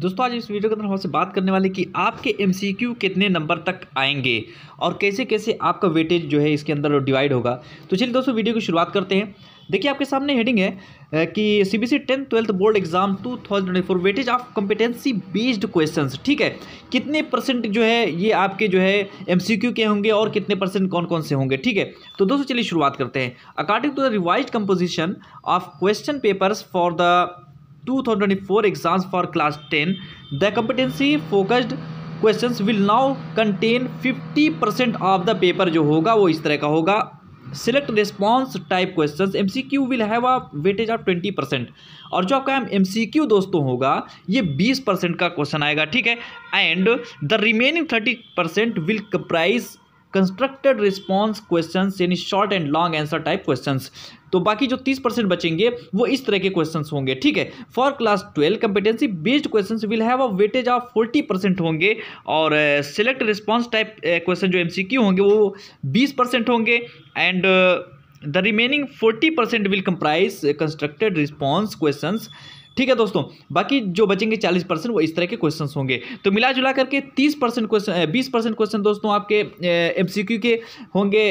दोस्तों आज इस वीडियो के अंदर हमसे बात करने वाले कि आपके एमसीक्यू कितने नंबर तक आएंगे और कैसे कैसे आपका वेटेज जो है इसके अंदर डिवाइड होगा तो चलिए दोस्तों वीडियो की शुरुआत करते हैं देखिए आपके सामने हेडिंग है कि C B C tenth twelfth board exam two thousand twenty four weightage of competency based question ठीक है कितने परसेंट जो है ये आपके जो है एम सी क्यू के होंगे और कितने परसेंट कौन कौन से होंगे ठीक है तो दोस्तों चलिए शुरुआत करते हैं according to the revise composition of question papers for the 2024 exams for class 10 the competency focused question will now contain 50 percent of the paper जो होगा वो इस तरह का होगा select response type question M C Q will have a weightage of twenty percent और जो आपका एम सी क्यू दोस्तों होगा ये बीस परसेंट का क्वेश्चन आएगा ठीक है and the remaining thirty percent will comprise constructed response question यानी short and long answer type question तो बाकी जो तीस परसेंट बचेंगे वो इस तरह के क्वेश्चन होंगे ठीक है for class twelve competency based question will have a weightage of forty percent होंगे और सिलेक्ट रिस्पॉन्स टाइप क्वेश्चन जो एमसीक्यू होंगे वो बीस परसेंट होंगे and the remaining forty percent will comprise constructed response question ठीक है दोस्तों बाकी जो बचेंगे चालीस परसेंट वो इस तरह के क्वेश्चन होंगे तो मिला जुला करके तीस परसेंट क्वेश्चन बीस परसेंट क्वेश्चन दोस्तों आपके एम के होंगे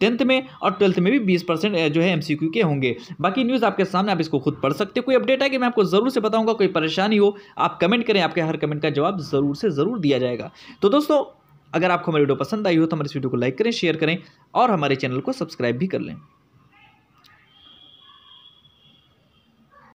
टेंथ में और ट्वेल्थ में भी बीस परसेंट जो है एमसीक्यू के होंगे बाकी न्यूज़ आपके सामने आप इसको खुद पढ़ सकते हो कोई अपडेट है कि मैं आपको ज़रूर से बताऊँगा कोई परेशानी हो आप कमेंट करें आपके हर कमेंट का जवाब ज़रूर से ज़रूर दिया जाएगा तो दोस्तों अगर आपको हमारी वीडियो पसंद आई हो तो हमारे इस वीडियो को लाइक करें शेयर करें और हमारे चैनल को सब्सक्राइब भी कर लें